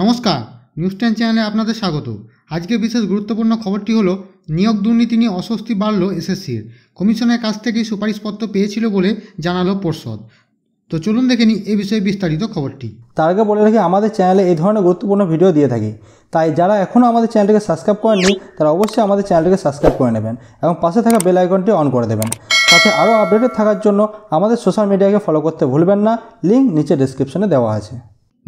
নমস্কার news ten চ্যানেলে আপনাদের স্বাগত আজকে বিশেষ গুরুত্বপূর্ণ খবরটি হলো নিয়োগ দুর্নীতি নিয়ে অস্বস্তি বাড়ল এসএসসির কমিশনের কাছ থেকে সুপারিশপত্র পেয়েছিল বলে জানালো পর্ষদ তো চলুন দেখে নিই এ বিষয়ে বিস্তারিত খবরটি তার আগে বলে রাখি আমাদের চ্যানেলে এই ধরনের গুরুত্বপূর্ণ ভিডিও দিয়ে থাকি তাই যারা এখনও আমাদের চ্যানেলটিকে সাবস্ক্রাইব করেননি তারা অবশ্যই আমাদের চ্যানেলটিকে সাবস্ক্রাইব করে নেবেন এবং পাশে থাকা বেল আইকনটি অন করে দেবেন সাথে আরও আপডেটেড থাকার জন্য আমাদের সোশ্যাল মিডিয়াকে ফলো করতে ভুলবেন না লিঙ্ক নিচে ডিসক্রিপশনে দেওয়া আছে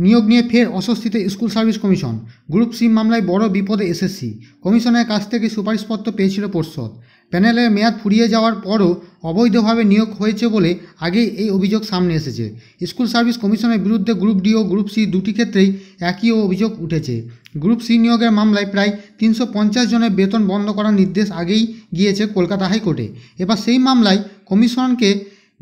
নিয়োগ নিয়ে ফের অস্বস্তিতে school service commission group C মামলায় বড় বিপদে এসএসসি কমিশনের কাছ থেকে সুপারিশপত্র পেয়েছিল পর্ষদ প্যানেলের মেয়াদ ফুরিয়ে যাওয়ার পরও অবৈধভাবে নিয়োগ হয়েছে বলে আগেই এই অভিযোগ সামনে এসেছে স্কুল সার্ভিস কমিশনের বিরুদ্ধে গ্রুপ ডি ও গ্রুপ সি দুটি ক্ষেত্রেই একই অভিযোগ উঠেছে গ্রুপ সি নিয়োগের মামলায় প্রায় তিনশো পঞ্চাশ জনের বেতন বন্ধ করার নির্দেশ আগেই গিয়েছে কলকাতা হাইকোর্টে এবার সেই মামলায় কমিশনকে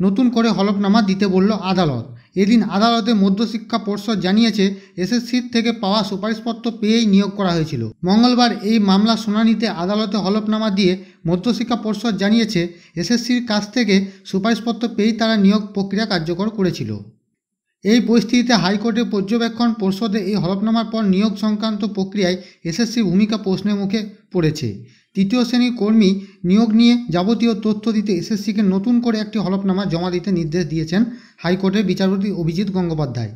নতুন করে হলফনামা দিতে বলল আদালত এদিন আদালতে মধ্যশিক্ষা পর্ষদ জানিয়েছে এসএসসির থেকে পাওয়া সুপারিশপত্র পেয়েই নিয়োগ করা হয়েছিল মঙ্গলবার এই মামলা শুনানিতে আদালতে হলফনামা দিয়ে মধ্যশিক্ষা পর্ষদ জানিয়েছে এসএসসির কাছ থেকে সুপারিশপত্র পেয়েই তারা নিয়োগ প্রক্রিয়া কার্যকর করেছিল এই পরিস্থিতিতে হাইকোর্টের পর্যবেক্ষণ পর্ষদে এই হলফনামার পর নিয়োগ সংক্রান্ত প্রক্রিয়ায় এসএসসির ভূমিকা প্রশ্নের মুখে পড়েছে তৃতীয় শ্রেণীর কর্মী নিয়োগ নিয়ে যাবতীয় তথ্য দিতে এসএসসিকে নতুন করে একটি হলফনামা জমা দিতে নির্দেশ দিয়েছেন হাইকোর্টের বিচারপতি অভিজিৎ গঙ্গোপাধ্যায়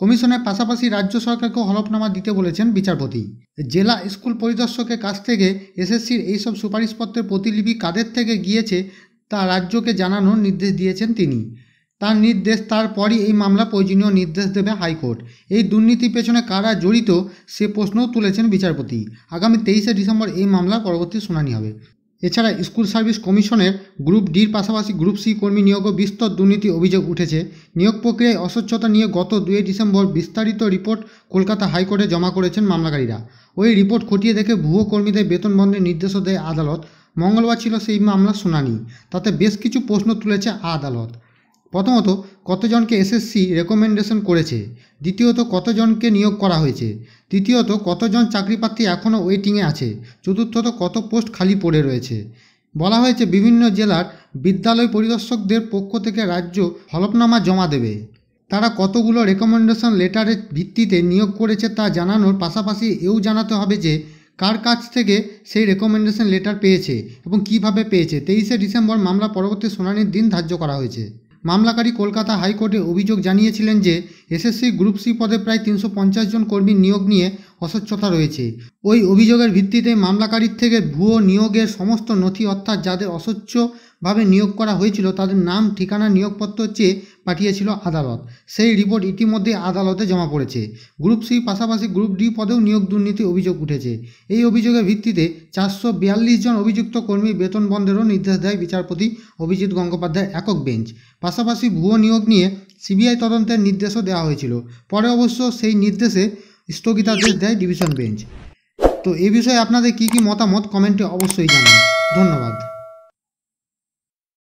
কমিশনের পাশাপাশি রাজ্য সরকারকেও হলফনামা দিতে বলেছেন বিচারপতি জেলা স্কুল পরিদর্শকের কাছ থেকে এসএসসির এইসব সুপারিশপত্রের প্রতিলিপি কাদের থেকে গিয়েছে তা রাজ্যকে জানানোর নির্দেশ দিয়েছেন তিনি তার নির্দেশ তারপরই এই মামলা প্রয়োজনীয় নির্দেশ দেবে হাইকোর্ট এই দুর্নীতির পেছনে কারা জড়িত সে প্রশ্নও তুলেছেন বিচারপতি আগামী তেইশে ডিসেম্বর এই মামলা পরবর্তী শুনানি হবে এছাড়া স্কুল সার্ভিস কমিশনের গ্রুপ ডির পাশাপাশি গ্রুপ সি কর্মী নিয়োগও বিস্তর দুর্নীতি অভিযোগ উঠেছে নিয়োগ প্রক্রিয়ায় অস্বচ্ছতা নিয়ে গত দুই ডিসেম্বর বিস্তারিত রিপোর্ট কলকাতা হাইকোর্টে জমা করেছেন মামলাকারীরা ওই রিপোর্ট খটিয়ে দেখে ভুয়ো কর্মীদের বেতন বন্ধের নির্দেশও দেয় আদালত মঙ্গলবার ছিল সেই মামলার শুনানি তাতে বেশ কিছু প্রশ্ন তুলেছে আদালত প্রথমত কতজনকে এসএসসি রেকমেন্ডেশন করেছে দ্বিতীয়ত কতজনকে নিয়োগ করা হয়েছে তৃতীয়ত কতজন চাকরি প্রার্থী এখনও ওয়েটিংয়ে আছে চতুর্থত কত পোস্ট খালি পড়ে রয়েছে বলা হয়েছে বিভিন্ন জেলার বিদ্যালয় পরিদর্শকদের পক্ষ থেকে রাজ্য হলফনামা জমা দেবে তারা কতগুলো রেকমেন্ডেশন লেটারের ভিত্তিতে নিয়োগ করেছে তা জানানোর পাশাপাশি এও জানাতে হবে যে কার কাছ থেকে সেই রেকমেন্ডেশন লেটার পেয়েছে এবং কিভাবে পেয়েছে তেইশে ডিসেম্বর মামলা পরবর্তী শুনানির দিন ধার্য করা হয়েছে মামলাকারী কলকাতা হাইকোর্টে অভিযোগ জানিয়েছিলেন যে এসএসসি গ্রুপ সি পদে প্রায় তিনশো জন কর্মী নিয়োগ নিয়ে অস্বচ্ছতা রয়েছে ওই অভিযোগের ভিত্তিতে মামলাকারীর থেকে ভুয়ো নিয়োগের সমস্ত নথি অর্থাৎ যাদের অস্বচ্ছভাবে নিয়োগ করা হয়েছিল তাদের নাম ঠিকানা নিয়োগপত্র চেয়ে পাঠিয়েছিল আদালত সেই রিপোর্ট ইতিমধ্যে আদালতে জমা পড়েছে গ্রুপ সি পাশাপাশি গ্রুপ ডি পদেও নিয়োগ দুর্নীতির অভিযোগ উঠেছে এই অভিযোগের ভিত্তিতে চারশো বিয়াল্লিশ জন অভিযুক্ত কর্মী বেতন বন্ধেরও নির্দেশ দেয় বিচারপতি অভিজিৎ গঙ্গোপাধ্যায় একক বেঞ্চ পাশাপাশি ভুয়ো নিয়োগ নিয়ে সিবিআই তদন্তের নির্দেশও দেওয়া হয়েছিল পরে অবশ্য সেই নির্দেশে স্থগিতাদেশ দেয় ডিভিশন বেঞ্চ তো এ বিষয়ে আপনাদের কি কি মতামত কমেন্টে অবশ্যই জানান ধন্যবাদ